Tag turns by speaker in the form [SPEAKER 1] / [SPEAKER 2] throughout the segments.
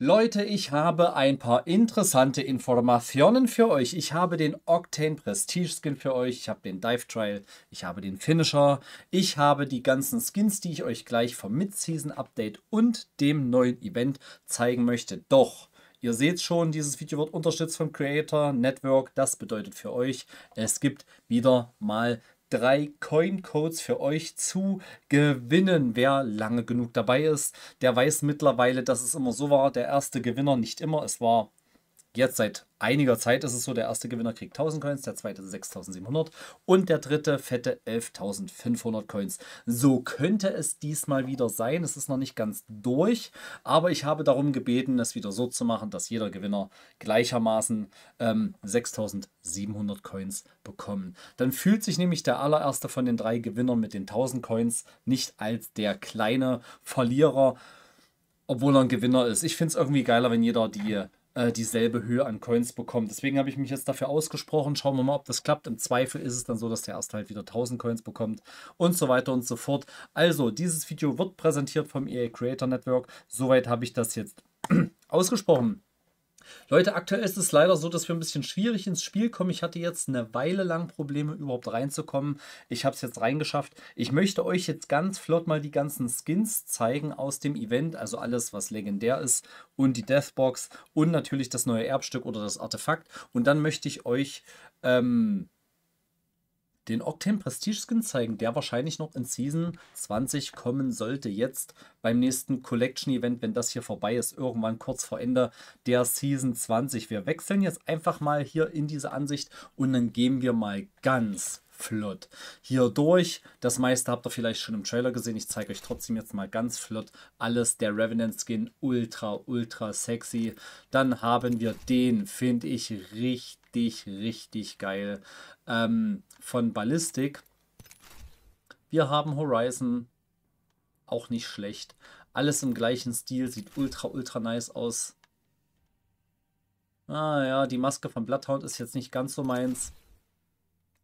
[SPEAKER 1] Leute, ich habe ein paar interessante Informationen für euch. Ich habe den Octane Prestige Skin für euch, ich habe den Dive Trial, ich habe den Finisher, ich habe die ganzen Skins, die ich euch gleich vom Mid-Season Update und dem neuen Event zeigen möchte. Doch, ihr seht schon, dieses Video wird unterstützt vom Creator Network. Das bedeutet für euch, es gibt wieder mal drei Coin-Codes für euch zu gewinnen. Wer lange genug dabei ist, der weiß mittlerweile, dass es immer so war. Der erste Gewinner, nicht immer, es war jetzt seit einiger Zeit ist es so, der erste Gewinner kriegt 1000 Coins, der zweite 6700 und der dritte fette 11.500 Coins. So könnte es diesmal wieder sein. Es ist noch nicht ganz durch, aber ich habe darum gebeten, es wieder so zu machen, dass jeder Gewinner gleichermaßen ähm, 6700 Coins bekommt. Dann fühlt sich nämlich der allererste von den drei Gewinnern mit den 1000 Coins nicht als der kleine Verlierer obwohl er ein Gewinner ist. Ich finde es irgendwie geiler, wenn jeder die äh, dieselbe Höhe an Coins bekommt. Deswegen habe ich mich jetzt dafür ausgesprochen. Schauen wir mal, ob das klappt. Im Zweifel ist es dann so, dass der erst halt wieder 1000 Coins bekommt und so weiter und so fort. Also, dieses Video wird präsentiert vom EA Creator Network. Soweit habe ich das jetzt ausgesprochen. Leute, aktuell ist es leider so, dass wir ein bisschen schwierig ins Spiel kommen. Ich hatte jetzt eine Weile lang Probleme, überhaupt reinzukommen. Ich habe es jetzt reingeschafft. Ich möchte euch jetzt ganz flott mal die ganzen Skins zeigen aus dem Event. Also alles, was legendär ist und die Deathbox und natürlich das neue Erbstück oder das Artefakt. Und dann möchte ich euch... Ähm, den Octane Prestige Skin zeigen, der wahrscheinlich noch in Season 20 kommen sollte. Jetzt beim nächsten Collection Event, wenn das hier vorbei ist, irgendwann kurz vor Ende der Season 20. Wir wechseln jetzt einfach mal hier in diese Ansicht und dann gehen wir mal ganz flott. Hier durch, das meiste habt ihr vielleicht schon im Trailer gesehen. Ich zeige euch trotzdem jetzt mal ganz flott alles. Der Revenant-Skin, ultra, ultra sexy. Dann haben wir den, finde ich richtig, richtig geil. Ähm, von Ballistik. Wir haben Horizon, auch nicht schlecht. Alles im gleichen Stil, sieht ultra, ultra nice aus. Ah ja, die Maske von Bloodhound ist jetzt nicht ganz so meins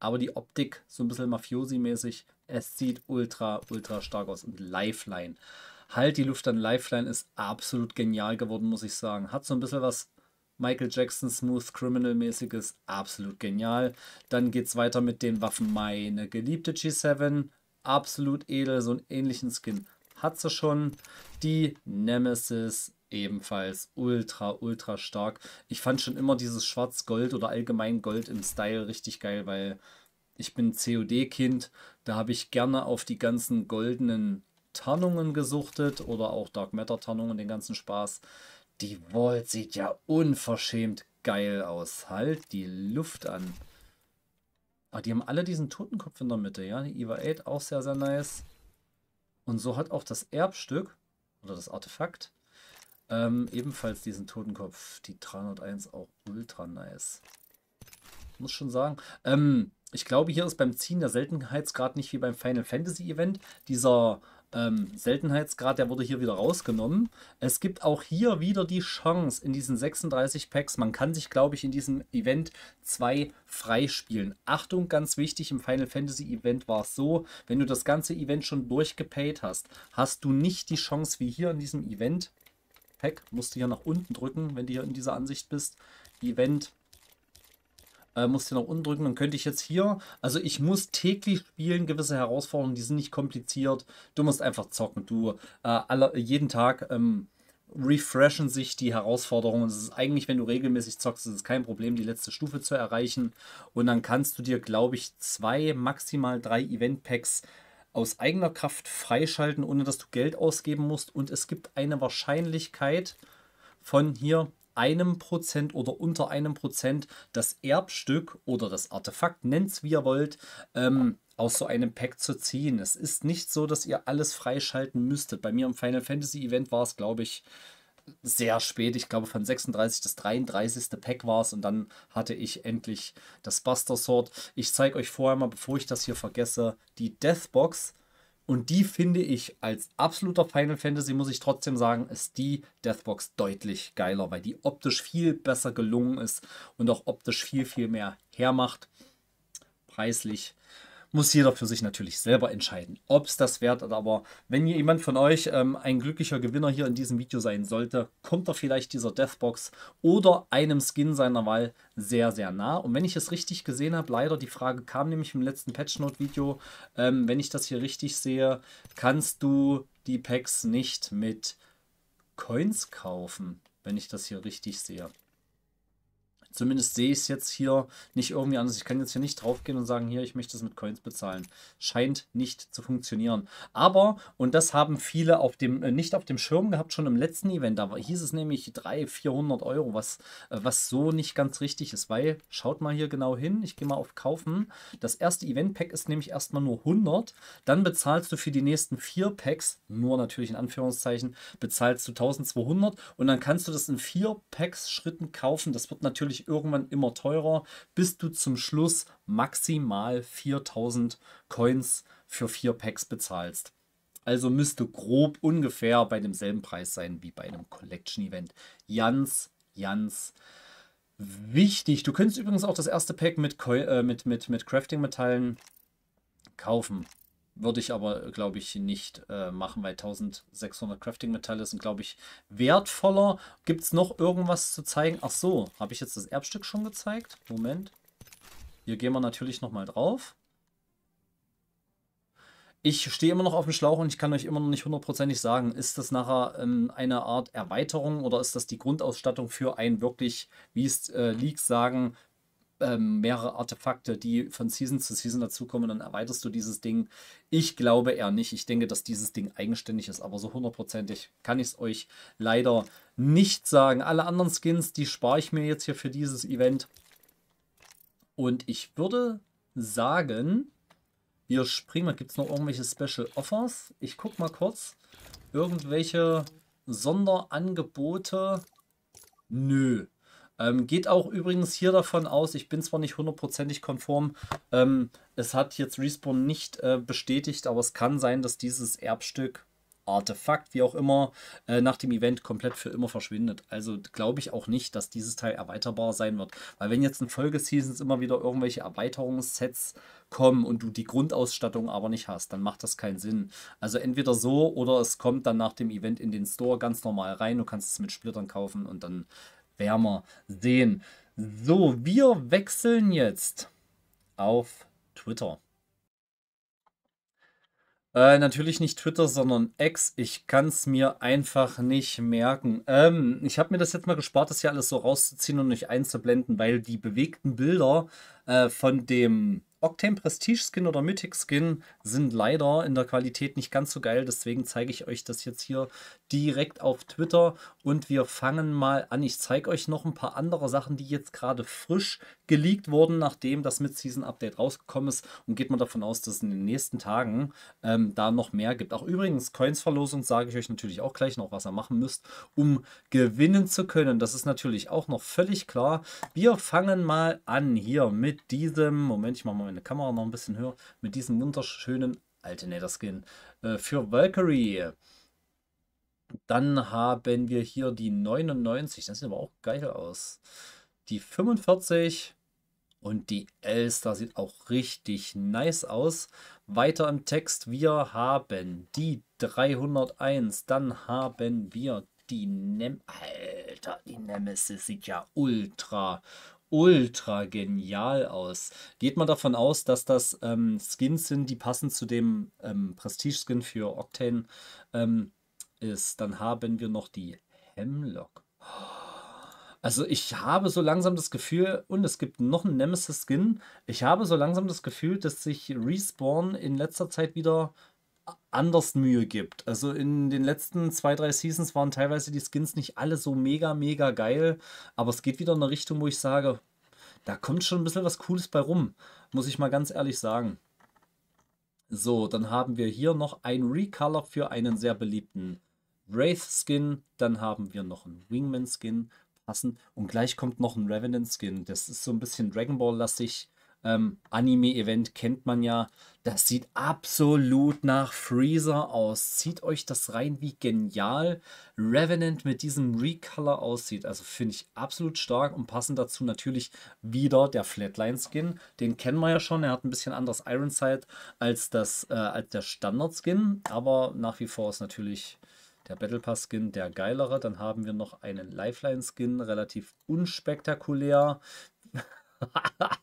[SPEAKER 1] aber die Optik so ein bisschen Mafiosi-mäßig. Es sieht ultra, ultra stark aus. Und Lifeline. Halt die Luft an Lifeline ist absolut genial geworden, muss ich sagen. Hat so ein bisschen was Michael Jackson Smooth Criminal mäßiges, absolut genial. Dann geht es weiter mit den Waffen. Meine geliebte G7, absolut edel, so einen ähnlichen Skin hat sie schon. Die Nemesis ebenfalls ultra, ultra stark. Ich fand schon immer dieses Schwarz-Gold oder allgemein Gold im Style richtig geil, weil ich bin COD-Kind. Da habe ich gerne auf die ganzen goldenen Tarnungen gesuchtet oder auch Dark Matter-Tarnungen, den ganzen Spaß. Die Vault sieht ja unverschämt geil aus. Halt die Luft an. Ah, die haben alle diesen Totenkopf in der Mitte, ja? Die Eva 8 auch sehr, sehr nice. Und so hat auch das Erbstück oder das Artefakt ähm, ebenfalls diesen Totenkopf, die 301, auch ultra nice. Muss schon sagen. Ähm, ich glaube, hier ist beim Ziehen der Seltenheitsgrad nicht wie beim Final Fantasy Event. Dieser ähm, Seltenheitsgrad, der wurde hier wieder rausgenommen. Es gibt auch hier wieder die Chance in diesen 36 Packs. Man kann sich, glaube ich, in diesem Event zwei freispielen. Achtung, ganz wichtig, im Final Fantasy Event war es so, wenn du das ganze Event schon durchgepaid hast, hast du nicht die Chance, wie hier in diesem Event, Pack musst du hier nach unten drücken, wenn du hier in dieser Ansicht bist. Event äh, musst du nach unten drücken. Dann könnte ich jetzt hier, also ich muss täglich spielen, gewisse Herausforderungen, die sind nicht kompliziert. Du musst einfach zocken. Du äh, alle, jeden Tag ähm, refreshen sich die Herausforderungen. Es ist eigentlich, wenn du regelmäßig zockst, ist es kein Problem, die letzte Stufe zu erreichen. Und dann kannst du dir, glaube ich, zwei, maximal drei Event-Packs aus eigener Kraft freischalten, ohne dass du Geld ausgeben musst. Und es gibt eine Wahrscheinlichkeit von hier einem Prozent oder unter einem Prozent das Erbstück oder das Artefakt, nennt es wie ihr wollt, ähm, aus so einem Pack zu ziehen. Es ist nicht so, dass ihr alles freischalten müsstet. Bei mir im Final Fantasy Event war es, glaube ich, sehr spät, ich glaube von 36 das 33. Pack war es und dann hatte ich endlich das Buster Sword. Ich zeige euch vorher mal, bevor ich das hier vergesse, die Deathbox. Und die finde ich als absoluter Final Fantasy, muss ich trotzdem sagen, ist die Deathbox deutlich geiler, weil die optisch viel besser gelungen ist und auch optisch viel, viel mehr hermacht. Preislich muss jeder für sich natürlich selber entscheiden, ob es das wert ist. Aber wenn jemand von euch ähm, ein glücklicher Gewinner hier in diesem Video sein sollte, kommt er vielleicht dieser Deathbox oder einem Skin seiner Wahl sehr, sehr nah. Und wenn ich es richtig gesehen habe, leider, die Frage kam nämlich im letzten Patchnote-Video, ähm, wenn ich das hier richtig sehe, kannst du die Packs nicht mit Coins kaufen, wenn ich das hier richtig sehe. Zumindest sehe ich es jetzt hier nicht irgendwie anders. Ich kann jetzt hier nicht draufgehen und sagen, hier, ich möchte es mit Coins bezahlen. Scheint nicht zu funktionieren. Aber, und das haben viele auf dem, äh, nicht auf dem Schirm gehabt, schon im letzten Event, da hieß es nämlich 300, 400 Euro, was, äh, was so nicht ganz richtig ist, weil, schaut mal hier genau hin, ich gehe mal auf Kaufen. Das erste Event-Pack ist nämlich erstmal nur 100, dann bezahlst du für die nächsten vier Packs, nur natürlich in Anführungszeichen, bezahlst du 1200 und dann kannst du das in vier Packs Schritten kaufen. Das wird natürlich natürlich irgendwann immer teurer, bis du zum Schluss maximal 4000 Coins für vier Packs bezahlst. Also müsste grob ungefähr bei demselben Preis sein wie bei einem Collection Event. Jans, Jans. Wichtig. Du könntest übrigens auch das erste Pack mit, äh, mit, mit, mit Crafting-Metallen kaufen. Würde ich aber, glaube ich, nicht äh, machen, weil 1600 Crafting-Metalle sind, glaube ich, wertvoller. Gibt es noch irgendwas zu zeigen? Ach so, habe ich jetzt das Erbstück schon gezeigt? Moment. Hier gehen wir natürlich nochmal drauf. Ich stehe immer noch auf dem Schlauch und ich kann euch immer noch nicht hundertprozentig sagen, ist das nachher ähm, eine Art Erweiterung oder ist das die Grundausstattung für ein wirklich, wie es äh, Leaks sagen, ähm, mehrere Artefakte, die von Season zu Season dazukommen, dann erweiterst du dieses Ding. Ich glaube eher nicht. Ich denke, dass dieses Ding eigenständig ist, aber so hundertprozentig kann ich es euch leider nicht sagen. Alle anderen Skins, die spare ich mir jetzt hier für dieses Event. Und ich würde sagen, wir springen mal. Gibt es noch irgendwelche Special Offers? Ich guck mal kurz. Irgendwelche Sonderangebote? Nö. Ähm, geht auch übrigens hier davon aus, ich bin zwar nicht hundertprozentig konform, ähm, es hat jetzt Respawn nicht äh, bestätigt, aber es kann sein, dass dieses Erbstück, Artefakt, wie auch immer, äh, nach dem Event komplett für immer verschwindet. Also glaube ich auch nicht, dass dieses Teil erweiterbar sein wird. Weil wenn jetzt in Folgeseasons immer wieder irgendwelche Erweiterungssets kommen und du die Grundausstattung aber nicht hast, dann macht das keinen Sinn. Also entweder so oder es kommt dann nach dem Event in den Store ganz normal rein, du kannst es mit Splittern kaufen und dann wärmer sehen. So, wir wechseln jetzt auf Twitter. Äh, natürlich nicht Twitter, sondern X. Ich kann es mir einfach nicht merken. Ähm, ich habe mir das jetzt mal gespart, das hier alles so rauszuziehen und euch einzublenden, weil die bewegten Bilder äh, von dem Octane Prestige Skin oder Mythic Skin sind leider in der Qualität nicht ganz so geil. Deswegen zeige ich euch das jetzt hier direkt auf Twitter und wir fangen mal an. Ich zeige euch noch ein paar andere Sachen, die jetzt gerade frisch geleakt wurden, nachdem das mit season update rausgekommen ist und geht man davon aus, dass es in den nächsten Tagen ähm, da noch mehr gibt. Auch übrigens, Coins-Verlosung sage ich euch natürlich auch gleich noch, was ihr machen müsst, um gewinnen zu können. Das ist natürlich auch noch völlig klar. Wir fangen mal an hier mit diesem, Moment, ich mache mal meine Kamera noch ein bisschen höher, mit diesem wunderschönen Alternator-Skin äh, für Valkyrie. Dann haben wir hier die 99, das sieht aber auch geil aus. Die 45 und die Elster sieht auch richtig nice aus. Weiter im Text, wir haben die 301, dann haben wir die Nem Alter, die Nemesis sieht ja ultra ultra genial aus. Geht man davon aus, dass das ähm, Skins sind, die passen zu dem ähm, Prestige-Skin für Octane ähm, ist, dann haben wir noch die Hemlock. Also ich habe so langsam das Gefühl, und es gibt noch einen Nemesis-Skin, ich habe so langsam das Gefühl, dass sich Respawn in letzter Zeit wieder anders Mühe gibt. Also in den letzten zwei, drei Seasons waren teilweise die Skins nicht alle so mega, mega geil, aber es geht wieder in eine Richtung, wo ich sage, da kommt schon ein bisschen was Cooles bei rum, muss ich mal ganz ehrlich sagen. So, dann haben wir hier noch ein Recolor für einen sehr beliebten Wraith-Skin, dann haben wir noch einen Wingman-Skin passend und gleich kommt noch ein Revenant-Skin. Das ist so ein bisschen Dragon Ball-lastig. Ähm, Anime-Event kennt man ja. Das sieht absolut nach Freezer aus. Zieht euch das rein, wie genial Revenant mit diesem Recolor aussieht. Also finde ich absolut stark und passend dazu natürlich wieder der Flatline-Skin. Den kennen wir ja schon. Er hat ein bisschen anderes Ironside als, das, äh, als der Standard-Skin. Aber nach wie vor ist natürlich der Battle Pass Skin der geilere. Dann haben wir noch einen Lifeline Skin, relativ unspektakulär.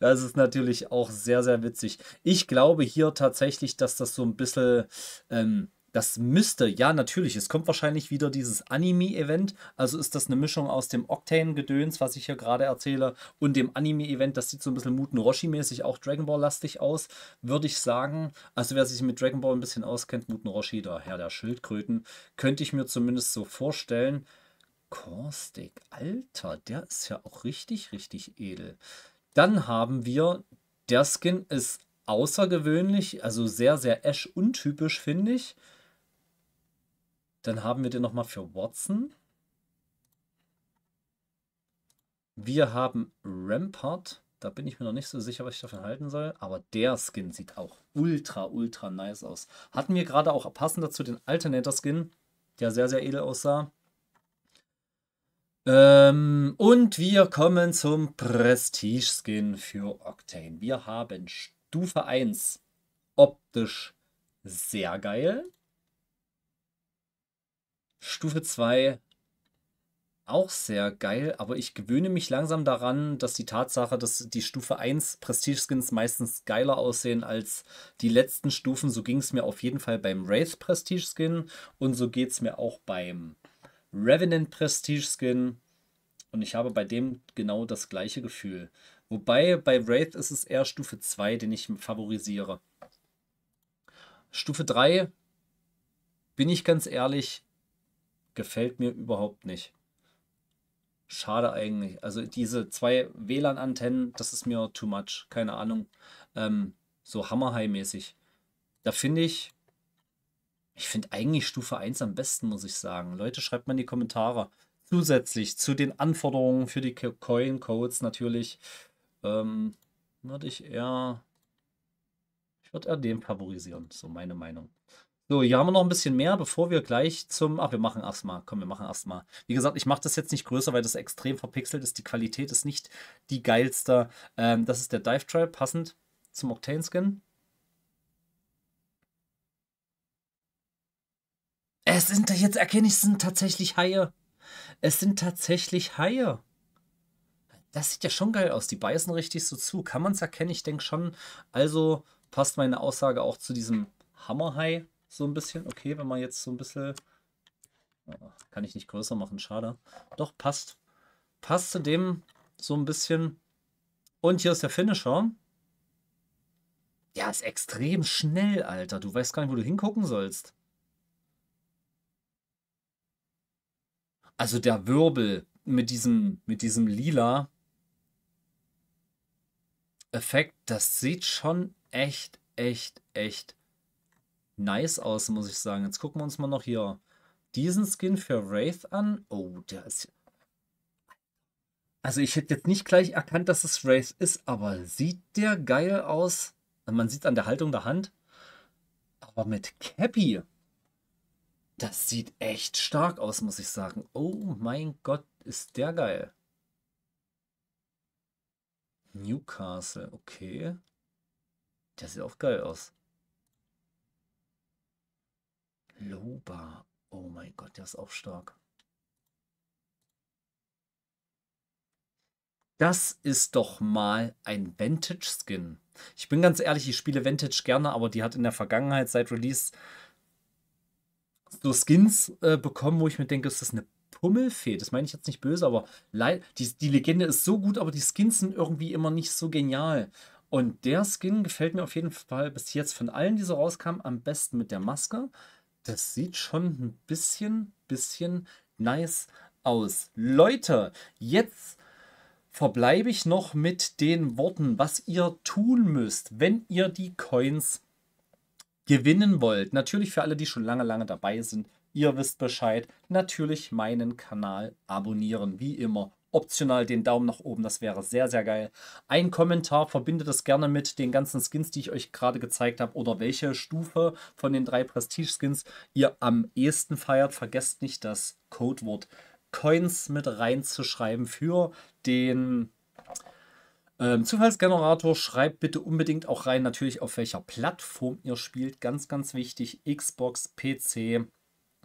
[SPEAKER 1] das ist natürlich auch sehr, sehr witzig. Ich glaube hier tatsächlich, dass das so ein bisschen ähm, das müsste, ja, natürlich. Es kommt wahrscheinlich wieder dieses Anime-Event. Also ist das eine Mischung aus dem Octane-Gedöns, was ich hier gerade erzähle, und dem Anime-Event. Das sieht so ein bisschen Muten Roshi-mäßig, auch Dragon Ball-lastig aus, würde ich sagen. Also wer sich mit Dragon Ball ein bisschen auskennt, Muten Roshi, der Herr der Schildkröten, könnte ich mir zumindest so vorstellen. Korstig, Alter, der ist ja auch richtig, richtig edel. Dann haben wir, der Skin ist außergewöhnlich, also sehr, sehr Ash-untypisch, finde ich. Dann haben wir den nochmal für Watson. Wir haben Rampart. Da bin ich mir noch nicht so sicher, was ich davon halten soll. Aber der Skin sieht auch ultra, ultra nice aus. Hatten wir gerade auch passend dazu den Alternator-Skin, der sehr, sehr edel aussah. Ähm, und wir kommen zum Prestige-Skin für Octane. Wir haben Stufe 1. Optisch sehr geil. Stufe 2 auch sehr geil, aber ich gewöhne mich langsam daran, dass die Tatsache, dass die Stufe 1 Prestige-Skins meistens geiler aussehen als die letzten Stufen. So ging es mir auf jeden Fall beim Wraith Prestige-Skin und so geht es mir auch beim Revenant Prestige-Skin. Und ich habe bei dem genau das gleiche Gefühl. Wobei bei Wraith ist es eher Stufe 2, den ich favorisiere. Stufe 3, bin ich ganz ehrlich, Gefällt mir überhaupt nicht. Schade eigentlich. Also diese zwei WLAN-Antennen, das ist mir too much. Keine Ahnung. Ähm, so hammerhai mäßig Da finde ich, ich finde eigentlich Stufe 1 am besten, muss ich sagen. Leute, schreibt mal in die Kommentare. Zusätzlich zu den Anforderungen für die Coin-Codes natürlich, ähm, würde ich eher, ich würde eher den favorisieren, so meine Meinung. So, hier haben wir noch ein bisschen mehr, bevor wir gleich zum. Ach, wir machen erstmal. Komm, wir machen erstmal. Wie gesagt, ich mache das jetzt nicht größer, weil das extrem verpixelt ist. Die Qualität ist nicht die geilste. Ähm, das ist der Dive Trail, passend zum Octane Skin. Es sind, jetzt erkenne ich, es sind tatsächlich Haie. Es sind tatsächlich Haie. Das sieht ja schon geil aus. Die beißen richtig so zu. Kann man es erkennen? Ich denke schon. Also passt meine Aussage auch zu diesem Hammerhai. So ein bisschen. Okay, wenn man jetzt so ein bisschen... Oh, kann ich nicht größer machen, schade. Doch, passt. Passt zu dem so ein bisschen. Und hier ist der Finisher. Ja, ist extrem schnell, Alter. Du weißt gar nicht, wo du hingucken sollst. Also der Wirbel mit diesem, mit diesem lila Effekt, das sieht schon echt, echt, echt nice aus, muss ich sagen. Jetzt gucken wir uns mal noch hier diesen Skin für Wraith an. Oh, der ist... Also ich hätte jetzt nicht gleich erkannt, dass es Wraith ist, aber sieht der geil aus. Also, man sieht an der Haltung der Hand. Aber mit Cappy. Das sieht echt stark aus, muss ich sagen. Oh mein Gott, ist der geil. Newcastle, okay. Der sieht auch geil aus. Loba. Oh mein Gott, der ist auch stark. Das ist doch mal ein Vantage-Skin. Ich bin ganz ehrlich, ich spiele Vantage gerne, aber die hat in der Vergangenheit seit Release so Skins äh, bekommen, wo ich mir denke, ist das eine Pummelfee? Das meine ich jetzt nicht böse, aber die, die Legende ist so gut, aber die Skins sind irgendwie immer nicht so genial. Und der Skin gefällt mir auf jeden Fall bis jetzt von allen, die so rauskamen, am besten mit der Maske das sieht schon ein bisschen, bisschen nice aus. Leute, jetzt verbleibe ich noch mit den Worten, was ihr tun müsst, wenn ihr die Coins gewinnen wollt. Natürlich für alle, die schon lange, lange dabei sind. Ihr wisst Bescheid. Natürlich meinen Kanal abonnieren, wie immer optional den Daumen nach oben. Das wäre sehr, sehr geil. Ein Kommentar verbindet das gerne mit den ganzen Skins, die ich euch gerade gezeigt habe oder welche Stufe von den drei Prestige-Skins ihr am ehesten feiert. Vergesst nicht das Codewort Coins mit reinzuschreiben für den ähm, Zufallsgenerator schreibt bitte unbedingt auch rein, natürlich auf welcher Plattform ihr spielt. Ganz, ganz wichtig, Xbox, PC,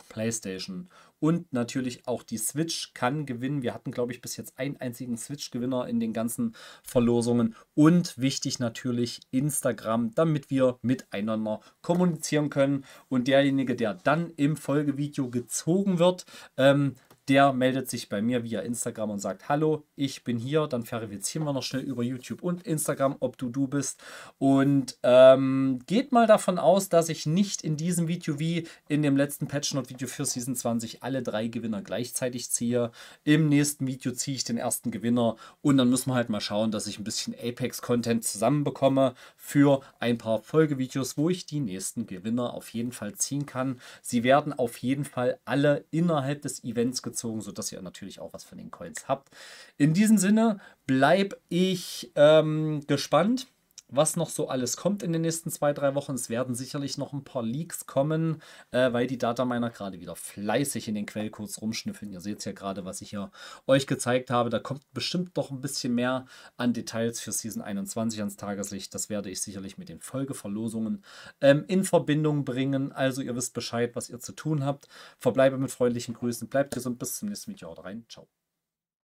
[SPEAKER 1] PlayStation und natürlich auch die Switch kann gewinnen. Wir hatten, glaube ich, bis jetzt einen einzigen Switch-Gewinner in den ganzen Verlosungen. Und wichtig natürlich Instagram, damit wir miteinander kommunizieren können. Und derjenige, der dann im Folgevideo gezogen wird, ähm, der meldet sich bei mir via Instagram und sagt, hallo, ich bin hier, dann verifizieren wir noch schnell über YouTube und Instagram, ob du du bist. Und ähm, geht mal davon aus, dass ich nicht in diesem Video wie in dem letzten Patch Note Video für Season 20 alle drei Gewinner gleichzeitig ziehe. Im nächsten Video ziehe ich den ersten Gewinner und dann müssen wir halt mal schauen, dass ich ein bisschen Apex-Content zusammenbekomme für ein paar Folgevideos, wo ich die nächsten Gewinner auf jeden Fall ziehen kann. Sie werden auf jeden Fall alle innerhalb des Events gezogen gezogen, sodass ihr natürlich auch was von den Coins habt. In diesem Sinne bleibe ich ähm, gespannt was noch so alles kommt in den nächsten zwei, drei Wochen. Es werden sicherlich noch ein paar Leaks kommen, äh, weil die Dataminer gerade wieder fleißig in den Quellcodes rumschnüffeln. Ihr seht ja gerade, was ich hier euch gezeigt habe. Da kommt bestimmt noch ein bisschen mehr an Details für Season 21 ans Tageslicht. Das werde ich sicherlich mit den Folgeverlosungen ähm, in Verbindung bringen. Also ihr wisst Bescheid, was ihr zu tun habt. Verbleibe mit freundlichen Grüßen. Bleibt gesund. Bis zum nächsten Video. Haut rein. Ciao.